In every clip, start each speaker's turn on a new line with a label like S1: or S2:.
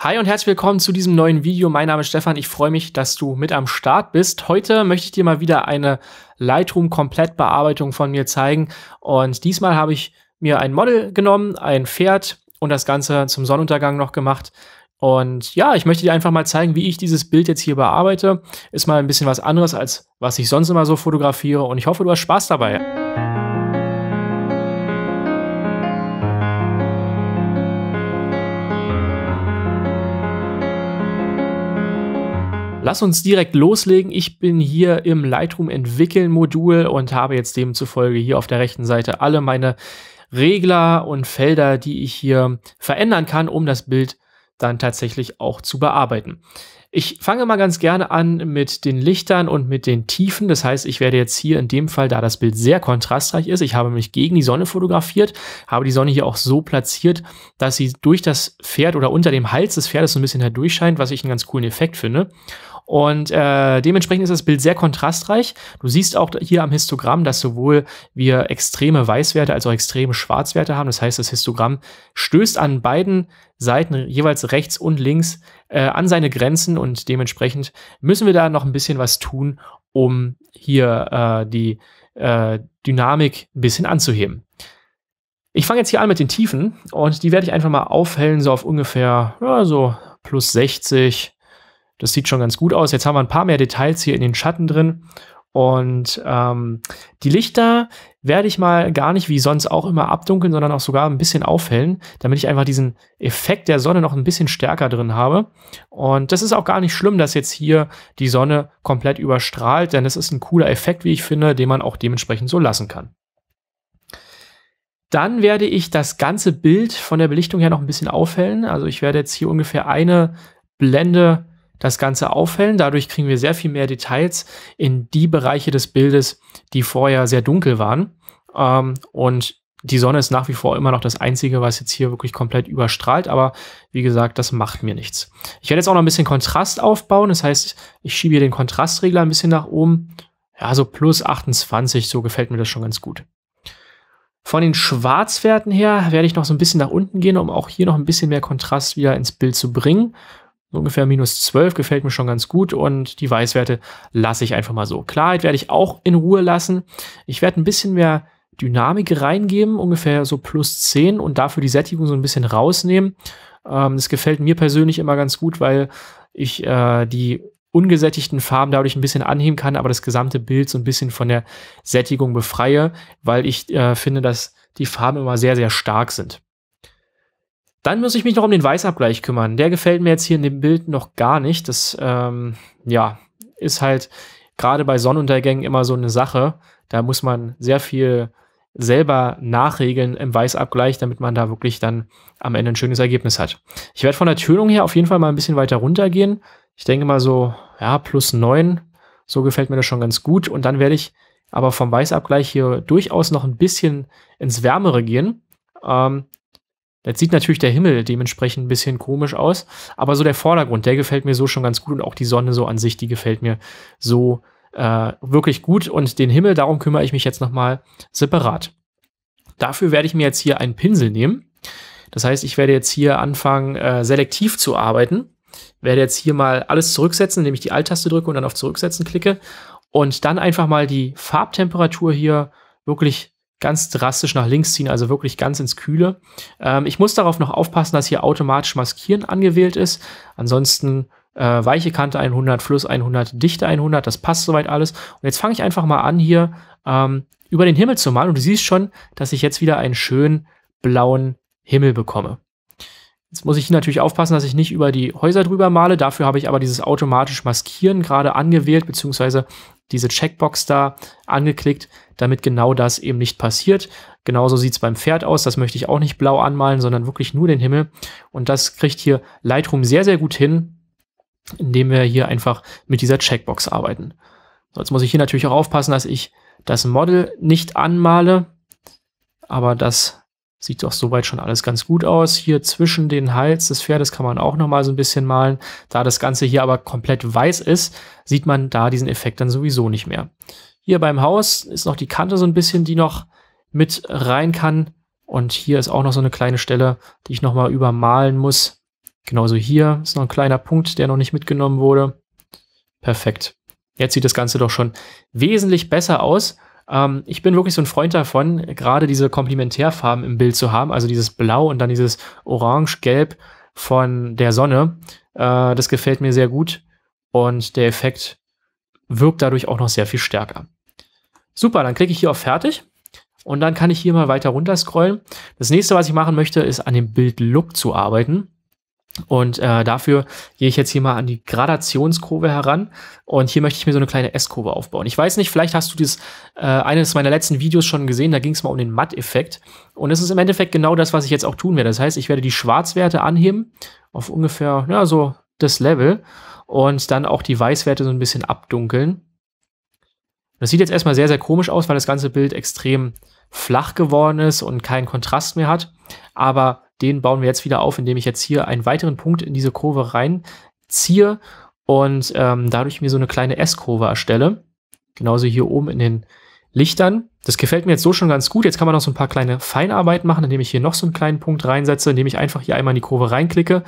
S1: Hi und herzlich willkommen zu diesem neuen Video. Mein Name ist Stefan. Ich freue mich, dass du mit am Start bist. Heute möchte ich dir mal wieder eine Lightroom-Komplettbearbeitung von mir zeigen. Und diesmal habe ich mir ein Model genommen, ein Pferd und das Ganze zum Sonnenuntergang noch gemacht. Und ja, ich möchte dir einfach mal zeigen, wie ich dieses Bild jetzt hier bearbeite. Ist mal ein bisschen was anderes, als was ich sonst immer so fotografiere. Und ich hoffe, du hast Spaß dabei. lass uns direkt loslegen. Ich bin hier im Lightroom entwickeln Modul und habe jetzt demzufolge hier auf der rechten Seite alle meine Regler und Felder, die ich hier verändern kann, um das Bild dann tatsächlich auch zu bearbeiten. Ich fange mal ganz gerne an mit den Lichtern und mit den Tiefen. Das heißt, ich werde jetzt hier in dem Fall, da das Bild sehr kontrastreich ist, ich habe mich gegen die Sonne fotografiert, habe die Sonne hier auch so platziert, dass sie durch das Pferd oder unter dem Hals des Pferdes so ein bisschen herdurchscheint, was ich einen ganz coolen Effekt finde. Und äh, dementsprechend ist das Bild sehr kontrastreich. Du siehst auch hier am Histogramm, dass sowohl wir extreme Weißwerte als auch extreme Schwarzwerte haben. Das heißt, das Histogramm stößt an beiden Seiten, jeweils rechts und links, äh, an seine Grenzen und dementsprechend müssen wir da noch ein bisschen was tun, um hier äh, die äh, Dynamik ein bisschen anzuheben. Ich fange jetzt hier an mit den Tiefen und die werde ich einfach mal aufhellen, so auf ungefähr ja, so plus 60, das sieht schon ganz gut aus. Jetzt haben wir ein paar mehr Details hier in den Schatten drin. Und ähm, die Lichter werde ich mal gar nicht wie sonst auch immer abdunkeln, sondern auch sogar ein bisschen aufhellen, damit ich einfach diesen Effekt der Sonne noch ein bisschen stärker drin habe. Und das ist auch gar nicht schlimm, dass jetzt hier die Sonne komplett überstrahlt, denn das ist ein cooler Effekt, wie ich finde, den man auch dementsprechend so lassen kann. Dann werde ich das ganze Bild von der Belichtung her noch ein bisschen aufhellen. Also ich werde jetzt hier ungefähr eine Blende das Ganze aufhellen. Dadurch kriegen wir sehr viel mehr Details in die Bereiche des Bildes, die vorher sehr dunkel waren. Ähm, und die Sonne ist nach wie vor immer noch das Einzige, was jetzt hier wirklich komplett überstrahlt. Aber wie gesagt, das macht mir nichts. Ich werde jetzt auch noch ein bisschen Kontrast aufbauen. Das heißt, ich schiebe hier den Kontrastregler ein bisschen nach oben. Ja, so plus 28, so gefällt mir das schon ganz gut. Von den Schwarzwerten her werde ich noch so ein bisschen nach unten gehen, um auch hier noch ein bisschen mehr Kontrast wieder ins Bild zu bringen. So ungefähr minus 12 gefällt mir schon ganz gut und die Weißwerte lasse ich einfach mal so. Klarheit werde ich auch in Ruhe lassen. Ich werde ein bisschen mehr Dynamik reingeben, ungefähr so plus 10 und dafür die Sättigung so ein bisschen rausnehmen. Ähm, das gefällt mir persönlich immer ganz gut, weil ich äh, die ungesättigten Farben dadurch ein bisschen anheben kann, aber das gesamte Bild so ein bisschen von der Sättigung befreie, weil ich äh, finde, dass die Farben immer sehr, sehr stark sind. Dann muss ich mich noch um den Weißabgleich kümmern. Der gefällt mir jetzt hier in dem Bild noch gar nicht. Das, ähm, ja, ist halt gerade bei Sonnenuntergängen immer so eine Sache. Da muss man sehr viel selber nachregeln im Weißabgleich, damit man da wirklich dann am Ende ein schönes Ergebnis hat. Ich werde von der Tönung her auf jeden Fall mal ein bisschen weiter runtergehen. Ich denke mal so, ja, plus 9. So gefällt mir das schon ganz gut. Und dann werde ich aber vom Weißabgleich hier durchaus noch ein bisschen ins Wärmere gehen. Ähm, Jetzt sieht natürlich der Himmel dementsprechend ein bisschen komisch aus, aber so der Vordergrund, der gefällt mir so schon ganz gut und auch die Sonne so an sich, die gefällt mir so äh, wirklich gut und den Himmel, darum kümmere ich mich jetzt nochmal separat. Dafür werde ich mir jetzt hier einen Pinsel nehmen. Das heißt, ich werde jetzt hier anfangen, äh, selektiv zu arbeiten. Werde jetzt hier mal alles zurücksetzen, indem ich die Alt-Taste drücke und dann auf Zurücksetzen klicke und dann einfach mal die Farbtemperatur hier wirklich ganz drastisch nach links ziehen, also wirklich ganz ins Kühle. Ähm, ich muss darauf noch aufpassen, dass hier automatisch Maskieren angewählt ist. Ansonsten äh, weiche Kante 100, Fluss 100, Dichte 100, das passt soweit alles. Und jetzt fange ich einfach mal an, hier ähm, über den Himmel zu malen. Und du siehst schon, dass ich jetzt wieder einen schönen blauen Himmel bekomme. Jetzt muss ich natürlich aufpassen, dass ich nicht über die Häuser drüber male. Dafür habe ich aber dieses automatisch Maskieren gerade angewählt, beziehungsweise diese Checkbox da angeklickt, damit genau das eben nicht passiert. Genauso sieht es beim Pferd aus. Das möchte ich auch nicht blau anmalen, sondern wirklich nur den Himmel. Und das kriegt hier Lightroom sehr, sehr gut hin, indem wir hier einfach mit dieser Checkbox arbeiten. So, jetzt muss ich hier natürlich auch aufpassen, dass ich das Model nicht anmale, aber das Sieht doch soweit schon alles ganz gut aus. Hier zwischen den Hals des Pferdes kann man auch nochmal so ein bisschen malen. Da das Ganze hier aber komplett weiß ist, sieht man da diesen Effekt dann sowieso nicht mehr. Hier beim Haus ist noch die Kante so ein bisschen, die noch mit rein kann. Und hier ist auch noch so eine kleine Stelle, die ich nochmal übermalen muss. Genauso hier ist noch ein kleiner Punkt, der noch nicht mitgenommen wurde. Perfekt. Jetzt sieht das Ganze doch schon wesentlich besser aus. Ähm, ich bin wirklich so ein Freund davon, gerade diese Komplementärfarben im Bild zu haben, also dieses Blau und dann dieses Orange-Gelb von der Sonne. Äh, das gefällt mir sehr gut und der Effekt wirkt dadurch auch noch sehr viel stärker. Super, dann klicke ich hier auf Fertig und dann kann ich hier mal weiter runter scrollen. Das nächste, was ich machen möchte, ist an dem Bild Look zu arbeiten. Und äh, dafür gehe ich jetzt hier mal an die Gradationskurve heran. Und hier möchte ich mir so eine kleine S-Kurve aufbauen. Ich weiß nicht, vielleicht hast du dieses, äh, eines meiner letzten Videos schon gesehen, da ging es mal um den Matt-Effekt. Und es ist im Endeffekt genau das, was ich jetzt auch tun werde. Das heißt, ich werde die Schwarzwerte anheben auf ungefähr, ja, so das Level. Und dann auch die Weißwerte so ein bisschen abdunkeln. Das sieht jetzt erstmal sehr, sehr komisch aus, weil das ganze Bild extrem flach geworden ist und keinen Kontrast mehr hat. Aber den bauen wir jetzt wieder auf, indem ich jetzt hier einen weiteren Punkt in diese Kurve reinziehe und ähm, dadurch mir so eine kleine S-Kurve erstelle. Genauso hier oben in den Lichtern. Das gefällt mir jetzt so schon ganz gut. Jetzt kann man noch so ein paar kleine Feinarbeiten machen, indem ich hier noch so einen kleinen Punkt reinsetze, indem ich einfach hier einmal in die Kurve reinklicke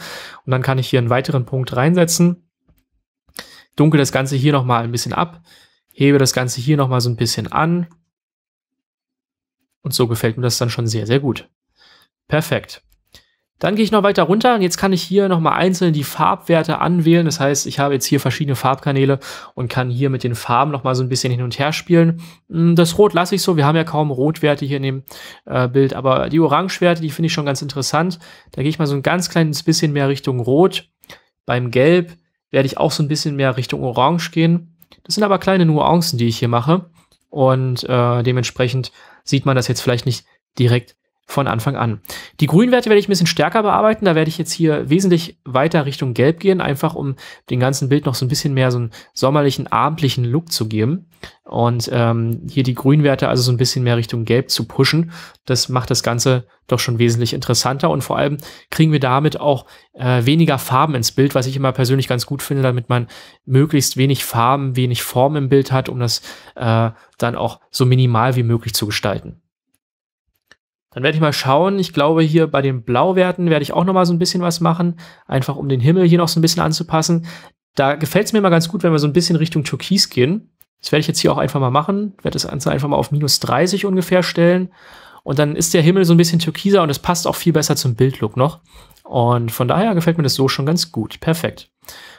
S1: und dann kann ich hier einen weiteren Punkt reinsetzen. Dunkel das Ganze hier nochmal ein bisschen ab, hebe das Ganze hier nochmal so ein bisschen an. Und so gefällt mir das dann schon sehr, sehr gut. Perfekt. Dann gehe ich noch weiter runter und jetzt kann ich hier nochmal einzeln die Farbwerte anwählen. Das heißt, ich habe jetzt hier verschiedene Farbkanäle und kann hier mit den Farben nochmal so ein bisschen hin und her spielen. Hm, das Rot lasse ich so, wir haben ja kaum Rotwerte hier in dem äh, Bild, aber die Orangewerte, die finde ich schon ganz interessant. Da gehe ich mal so ein ganz kleines bisschen mehr Richtung Rot. Beim Gelb werde ich auch so ein bisschen mehr Richtung Orange gehen. Das sind aber kleine Nuancen, die ich hier mache und äh, dementsprechend sieht man das jetzt vielleicht nicht direkt von Anfang an. Die Grünwerte werde ich ein bisschen stärker bearbeiten. Da werde ich jetzt hier wesentlich weiter Richtung Gelb gehen, einfach um dem ganzen Bild noch so ein bisschen mehr so einen sommerlichen, abendlichen Look zu geben. Und ähm, hier die Grünwerte also so ein bisschen mehr Richtung Gelb zu pushen. Das macht das Ganze doch schon wesentlich interessanter. Und vor allem kriegen wir damit auch äh, weniger Farben ins Bild, was ich immer persönlich ganz gut finde, damit man möglichst wenig Farben, wenig Form im Bild hat, um das äh, dann auch so minimal wie möglich zu gestalten. Dann werde ich mal schauen. Ich glaube, hier bei den Blauwerten werde ich auch noch mal so ein bisschen was machen, einfach um den Himmel hier noch so ein bisschen anzupassen. Da gefällt es mir mal ganz gut, wenn wir so ein bisschen Richtung Türkis gehen. Das werde ich jetzt hier auch einfach mal machen. Ich werde das Ganze einfach mal auf minus 30 ungefähr stellen. Und dann ist der Himmel so ein bisschen türkiser und es passt auch viel besser zum Bildlook noch. Und von daher gefällt mir das so schon ganz gut. Perfekt.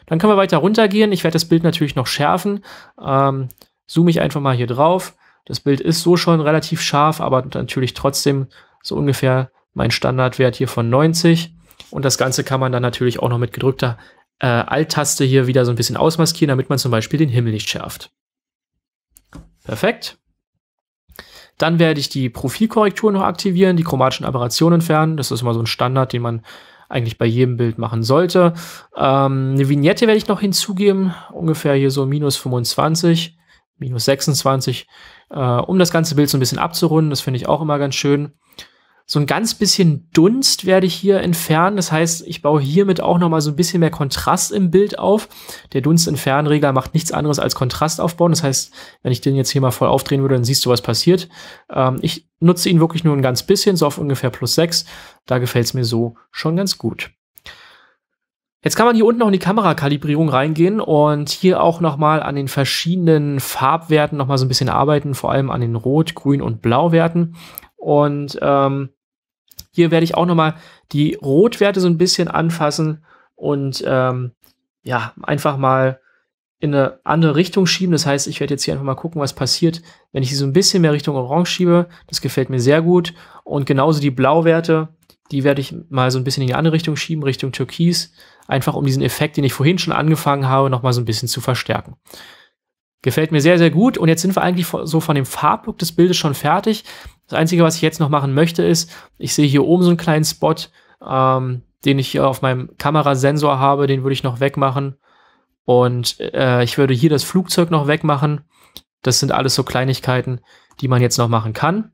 S1: Dann können wir weiter runtergehen. Ich werde das Bild natürlich noch schärfen. Ähm, zoome ich einfach mal hier drauf das Bild ist so schon relativ scharf, aber natürlich trotzdem so ungefähr mein Standardwert hier von 90. Und das Ganze kann man dann natürlich auch noch mit gedrückter äh, Alt-Taste hier wieder so ein bisschen ausmaskieren, damit man zum Beispiel den Himmel nicht schärft. Perfekt. Dann werde ich die Profilkorrektur noch aktivieren, die chromatischen Aberrationen entfernen. Das ist immer so ein Standard, den man eigentlich bei jedem Bild machen sollte. Ähm, eine Vignette werde ich noch hinzugeben, ungefähr hier so minus 25 minus 26, äh, um das ganze Bild so ein bisschen abzurunden. Das finde ich auch immer ganz schön. So ein ganz bisschen Dunst werde ich hier entfernen. Das heißt, ich baue hiermit auch nochmal so ein bisschen mehr Kontrast im Bild auf. Der Dunst-Entfernen-Regler macht nichts anderes als Kontrast aufbauen. Das heißt, wenn ich den jetzt hier mal voll aufdrehen würde, dann siehst du, was passiert. Ähm, ich nutze ihn wirklich nur ein ganz bisschen, so auf ungefähr plus 6. Da gefällt es mir so schon ganz gut. Jetzt kann man hier unten noch in die Kamerakalibrierung reingehen und hier auch nochmal an den verschiedenen Farbwerten nochmal so ein bisschen arbeiten, vor allem an den Rot-, Grün- und Blau-Werten. Und ähm, hier werde ich auch nochmal die Rotwerte so ein bisschen anfassen und ähm, ja, einfach mal in eine andere Richtung schieben. Das heißt, ich werde jetzt hier einfach mal gucken, was passiert, wenn ich sie so ein bisschen mehr Richtung Orange schiebe. Das gefällt mir sehr gut. Und genauso die Blauwerte die werde ich mal so ein bisschen in die andere Richtung schieben, Richtung Türkis, einfach um diesen Effekt, den ich vorhin schon angefangen habe, nochmal so ein bisschen zu verstärken. Gefällt mir sehr, sehr gut. Und jetzt sind wir eigentlich so von dem Farblook des Bildes schon fertig. Das Einzige, was ich jetzt noch machen möchte, ist, ich sehe hier oben so einen kleinen Spot, ähm, den ich hier auf meinem Kamerasensor habe, den würde ich noch wegmachen. Und äh, ich würde hier das Flugzeug noch wegmachen. Das sind alles so Kleinigkeiten, die man jetzt noch machen kann.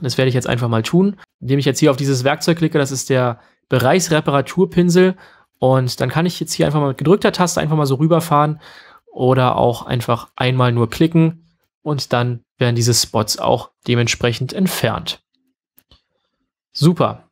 S1: Das werde ich jetzt einfach mal tun indem ich jetzt hier auf dieses Werkzeug klicke, das ist der Bereichsreparaturpinsel. Und dann kann ich jetzt hier einfach mal mit gedrückter Taste einfach mal so rüberfahren oder auch einfach einmal nur klicken und dann werden diese Spots auch dementsprechend entfernt. Super.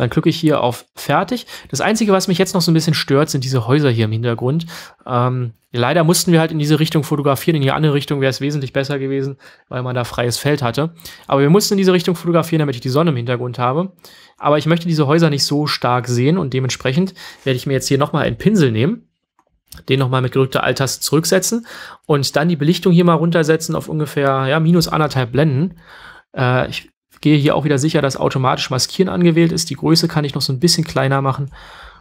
S1: Dann klicke ich hier auf Fertig. Das Einzige, was mich jetzt noch so ein bisschen stört, sind diese Häuser hier im Hintergrund. Ähm, leider mussten wir halt in diese Richtung fotografieren. In die andere Richtung wäre es wesentlich besser gewesen, weil man da freies Feld hatte. Aber wir mussten in diese Richtung fotografieren, damit ich die Sonne im Hintergrund habe. Aber ich möchte diese Häuser nicht so stark sehen und dementsprechend werde ich mir jetzt hier nochmal einen Pinsel nehmen den nochmal mit gedrückter Alt-Taste zurücksetzen und dann die Belichtung hier mal runtersetzen auf ungefähr ja, minus anderthalb Blenden. Äh, ich gehe hier auch wieder sicher, dass automatisch Maskieren angewählt ist. Die Größe kann ich noch so ein bisschen kleiner machen.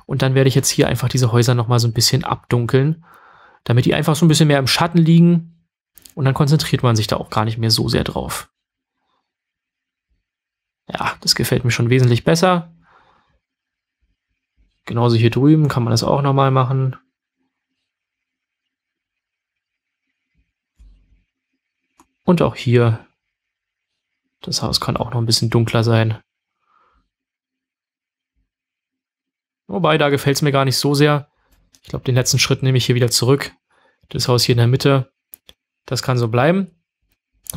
S1: Und dann werde ich jetzt hier einfach diese Häuser nochmal so ein bisschen abdunkeln, damit die einfach so ein bisschen mehr im Schatten liegen. Und dann konzentriert man sich da auch gar nicht mehr so sehr drauf. Ja, das gefällt mir schon wesentlich besser. Genauso hier drüben kann man das auch nochmal machen. Und auch hier das Haus kann auch noch ein bisschen dunkler sein. Wobei, da gefällt es mir gar nicht so sehr. Ich glaube, den letzten Schritt nehme ich hier wieder zurück. Das Haus hier in der Mitte, das kann so bleiben.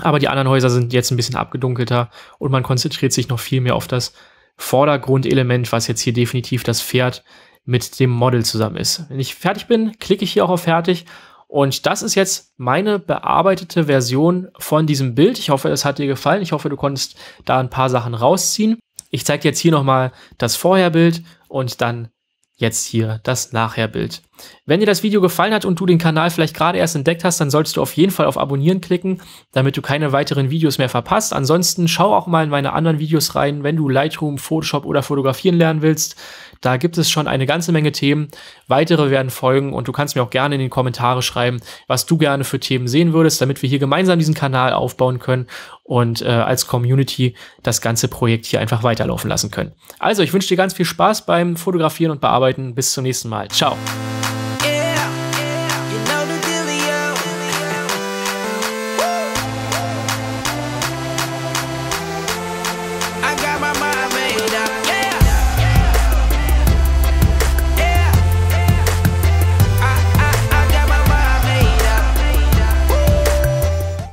S1: Aber die anderen Häuser sind jetzt ein bisschen abgedunkelter und man konzentriert sich noch viel mehr auf das Vordergrundelement, was jetzt hier definitiv das Pferd mit dem Model zusammen ist. Wenn ich fertig bin, klicke ich hier auch auf Fertig und das ist jetzt meine bearbeitete Version von diesem Bild. Ich hoffe, es hat dir gefallen. Ich hoffe, du konntest da ein paar Sachen rausziehen. Ich zeige jetzt hier nochmal das Vorherbild und dann jetzt hier das Nachherbild. Wenn dir das Video gefallen hat und du den Kanal vielleicht gerade erst entdeckt hast, dann solltest du auf jeden Fall auf Abonnieren klicken, damit du keine weiteren Videos mehr verpasst. Ansonsten schau auch mal in meine anderen Videos rein, wenn du Lightroom, Photoshop oder Fotografieren lernen willst. Da gibt es schon eine ganze Menge Themen. Weitere werden folgen und du kannst mir auch gerne in die Kommentare schreiben, was du gerne für Themen sehen würdest, damit wir hier gemeinsam diesen Kanal aufbauen können und äh, als Community das ganze Projekt hier einfach weiterlaufen lassen können. Also, ich wünsche dir ganz viel Spaß beim Fotografieren und Bearbeiten. Bis zum nächsten Mal. Ciao.